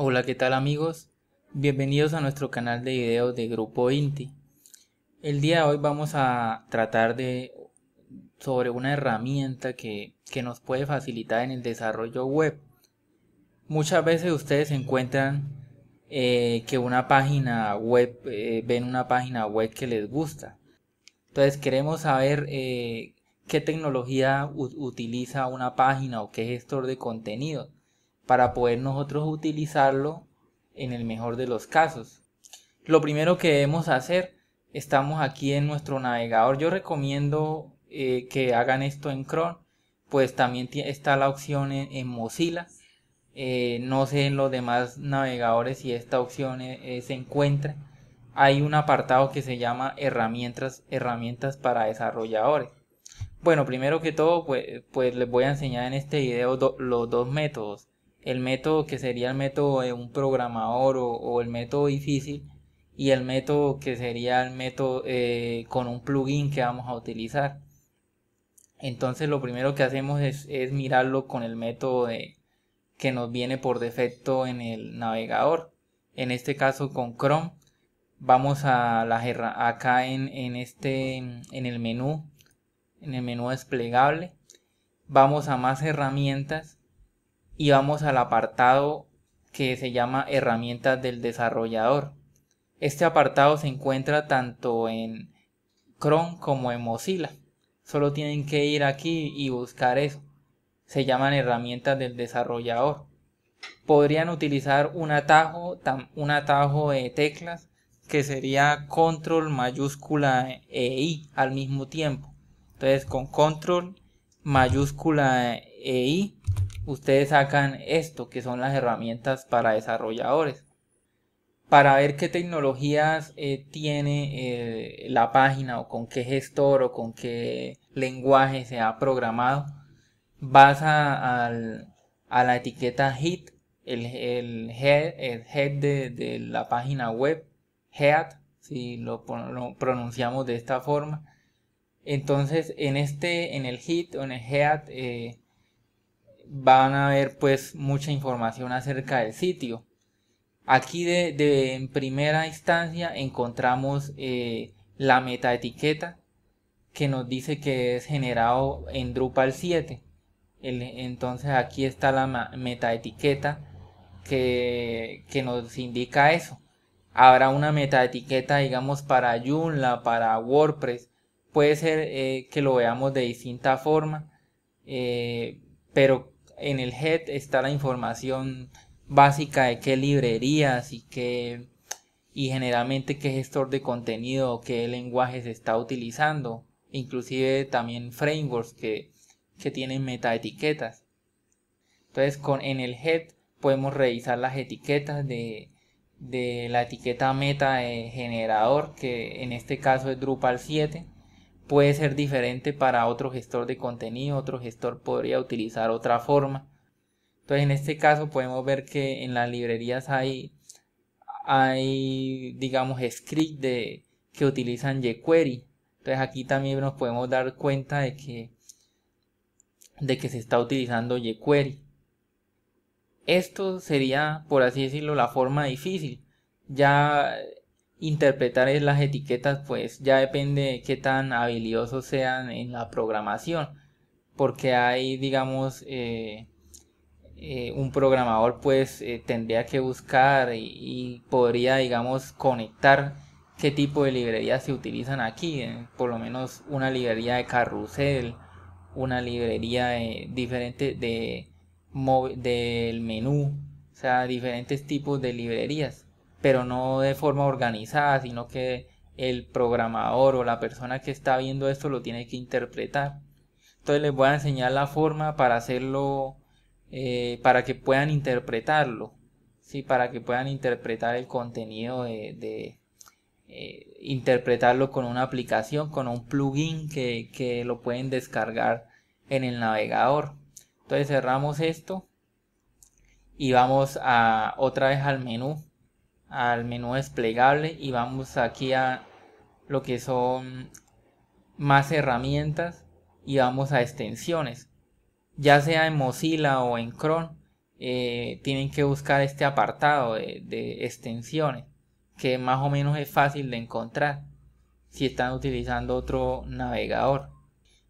Hola, ¿qué tal amigos? Bienvenidos a nuestro canal de videos de Grupo Inti. El día de hoy vamos a tratar de sobre una herramienta que, nos puede facilitar en el desarrollo web. Muchas veces ustedes encuentran eh, que una página web, eh, ven una página web que les gusta. Entonces queremos saber eh, qué tecnología utiliza una página o qué gestor de contenido para poder nosotros utilizarlo en el mejor de los casos. Lo primero que debemos hacer, estamos aquí en nuestro navegador. Yo recomiendo eh, que hagan esto en Chrome, pues también está la opción en, Mozilla. Eh, no sé en los demás navegadores si esta opción e-, eh, se encuentra. Hay un apartado que se llama herramientas, herramientas para desarrolladores. Bueno, primero que todo, pues, pues les voy a enseñar en este video los dos métodos el método que sería el método de un programador o, el método difícil y el método que sería el método eh, con un plugin que vamos a utilizar. Entonces lo primero que hacemos es, mirarlo con el método que nos viene por defecto en el navegador. En este caso con Chrome. Vamos a la acá en, en, este en el menú. En el menú desplegable. Vamos a más herramientas y vamos al apartado que se llama herramientas del desarrollador. Este apartado se encuentra tanto en Chrome como en Mozilla. Solo tienen que ir aquí y buscar eso. Se llaman herramientas del desarrollador. Podrían utilizar un atajo, un atajo de teclas que sería control mayúscula e i al mismo tiempo. Entonces con control mayúscula e i ustedes sacan esto, que son las herramientas para desarrolladores, para ver qué tecnologías eh, tiene eh, la página o con qué gestor o con qué lenguaje se ha programado. Vas a, la etiqueta hit, el, head, el head de, la página web, head, si lo, pronunciamos de esta forma. Entonces, en este, en el hit o en el head, eh, van a ver pues mucha información acerca del sitio. Aquí de, en primera instancia encontramos eh, la meta etiqueta que nos dice que es generado en Drupal 7. entonces aquí está la meta etiqueta que, nos indica eso. Habrá una meta etiqueta digamos para Joomla, para WordPress. Puede ser eh, que lo veamos de distinta forma. Eh, pero en el head está la información básica de qué librerías y qué y generalmente qué gestor de contenido o qué lenguaje se está utilizando, inclusive también frameworks que, que tienen etiquetas. Entonces con en el head podemos revisar las etiquetas de, de la etiqueta meta de generador, que en este caso es Drupal 7 puede ser diferente para otro gestor de contenido, otro gestor podría utilizar otra forma. Entonces en este caso podemos ver que en las librerías hay, hay digamos, script que utilizan jQuery. Entonces aquí también nos podemos dar cuenta de que, de que se está utilizando jQuery. Esto sería, por así decirlo, la forma difícil. Ya interpretar las etiquetas pues ya depende de qué tan habilidosos sean en la programación porque hay digamos eh, eh, un programador pues eh, tendría que buscar y, podría digamos conectar qué tipo de librerías se utilizan aquí por lo menos una librería de carrusel una librería diferente de del menú o sea diferentes tipos de librerías pero no de forma organizada, sino que el programador o la persona que está viendo esto lo tiene que interpretar. Entonces les voy a enseñar la forma para hacerlo, eh, para que puedan interpretarlo, ¿sí? para que puedan interpretar el contenido de, eh, interpretarlo con una aplicación, con un plugin que, que lo pueden descargar en el navegador. Entonces cerramos esto y vamos a otra vez al menú al menú desplegable y vamos aquí a lo que son más herramientas y vamos a extensiones ya sea en Mozilla o en Chrome eh, tienen que buscar este apartado de, de, extensiones que más o menos es fácil de encontrar si están utilizando otro navegador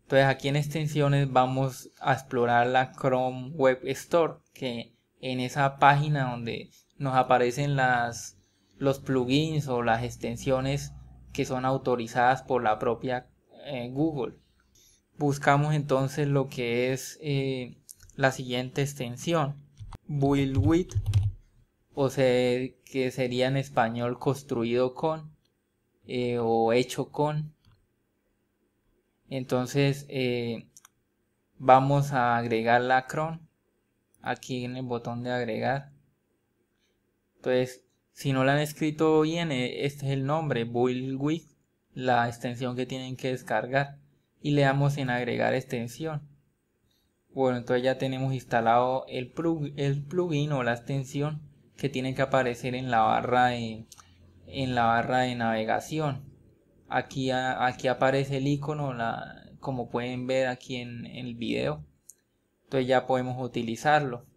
entonces aquí en extensiones vamos a explorar la Chrome Web Store que en esa página donde nos aparecen las, los plugins o las extensiones que son autorizadas por la propia eh, Google. Buscamos entonces lo que es eh, la siguiente extensión, build with, o sea, que sería en español construido con eh, o hecho con. Entonces vamos a agregar la cron aquí en el botón de agregar entonces, si no la han escrito bien, e, este es el nombre, with la extensión que tienen que descargar. Y le damos en agregar extensión. Bueno, entonces ya tenemos instalado el, plugin o la extensión que tiene que aparecer en la barra de, navegación. Aquí, aparece el icono, como pueden ver aquí en el video. Entonces ya podemos utilizarlo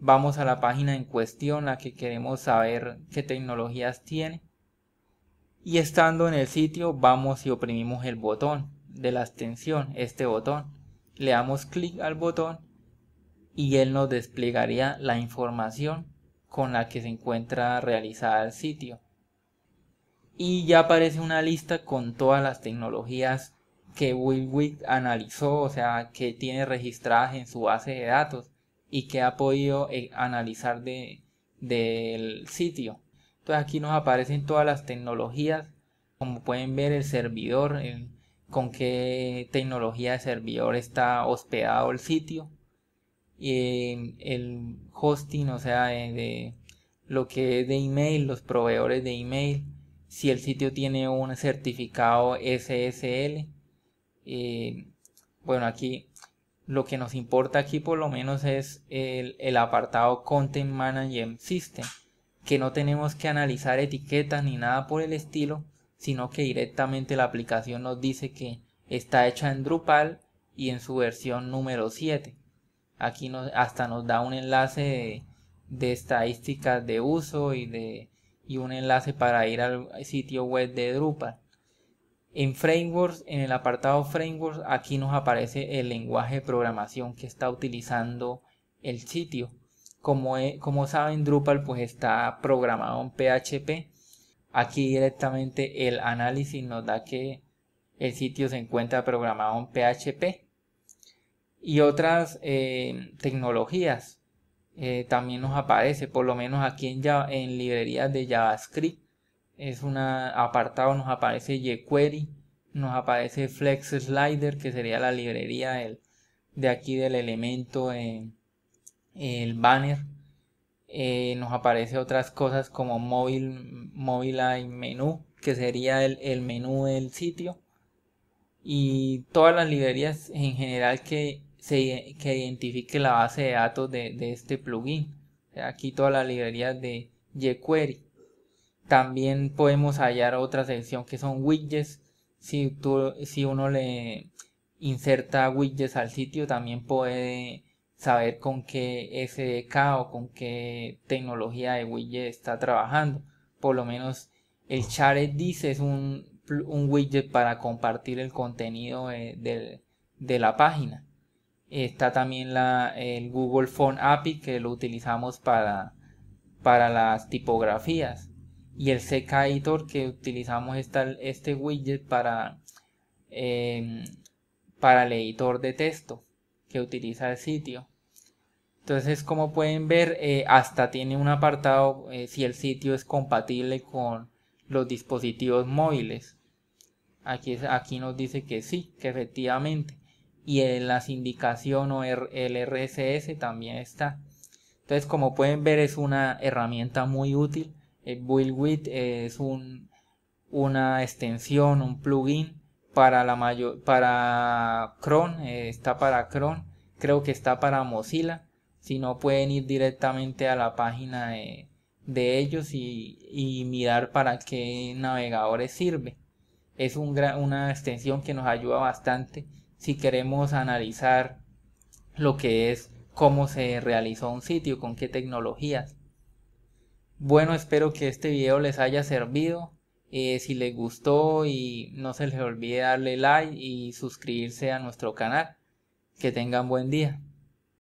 vamos a la página en cuestión, la que queremos saber qué tecnologías tiene. Y estando en el sitio, vamos y oprimimos el botón de la extensión, este botón. Le damos clic al botón y él nos desplegaría la información con la que se encuentra realizada el sitio. Y ya aparece una lista con todas las tecnologías que WillWick analizó, o sea, que tiene registradas en su base de datos y que ha podido eh, analizar de, del sitio. Entonces aquí nos aparecen todas las tecnologías, como pueden ver el servidor, con qué tecnología de servidor está hospedado el sitio, y em, el hosting, o sea, de, lo que es de email, los proveedores de email, si el sitio tiene un certificado SSL. Eh, bueno, aquí lo que nos importa aquí por lo menos es el, apartado Content Management System, que no tenemos que analizar etiquetas ni nada por el estilo, sino que directamente la aplicación nos dice que está hecha en Drupal y en su versión número 7. Aquí hasta nos da un enlace de, estadísticas de uso y un enlace para ir al sitio web de Drupal. En frameworks, en el apartado frameworks, aquí nos aparece el lenguaje de programación que está utilizando el sitio. Como, como saben, Drupal pues está programado en PHP. Aquí directamente el análisis nos da que el sitio se encuentra programado en PHP. Y otras eh, tecnologías eh, también nos aparece, por lo menos aquí en librerías de JavaScript es un apartado, nos aparece jQuery, nos aparece Flex Slider, que sería la librería de aquí del elemento, eh, el banner. Eh, nos aparece otras cosas como móvil, móvil menú, que sería el, menú del sitio. Y todas las librerías en general que, se, identifique la base de datos de, de este plugin. Aquí todas las librerías de jQuery. También podemos hallar otra sección que son widgets. Si, si uno le inserta widgets al sitio, también puede saber con qué SDK o con qué tecnología de widget está trabajando. Por lo menos el share dice es un, widget para compartir el contenido de, la página. Está también la, el Google Phone API que lo utilizamos para, para las tipografías y el CK editor que utilizamos está este widget para, em, para el editor de texto que utiliza el sitio. Entonces, como pueden ver, eh, hasta tiene un apartado eh, si el sitio es compatible con los dispositivos móviles. Aquí, aquí nos dice que sí, que efectivamente. Y en la sindicación o el RSS también está. Entonces, como pueden ver, es una herramienta muy útil eh, Build with eh, es una extensión, un plugin para la para Chrome, eh, está para Chrome, creo que está para Mozilla. Si no pueden ir directamente a la página de, ellos y, mirar para qué navegadores sirve. Es un, una extensión que nos ayuda bastante si queremos analizar lo que es cómo se realizó un sitio, con qué tecnologías. Bueno, espero que este video les haya servido. Eh, si les gustó y no se les olvide darle like y suscribirse a nuestro canal. Que tengan buen día.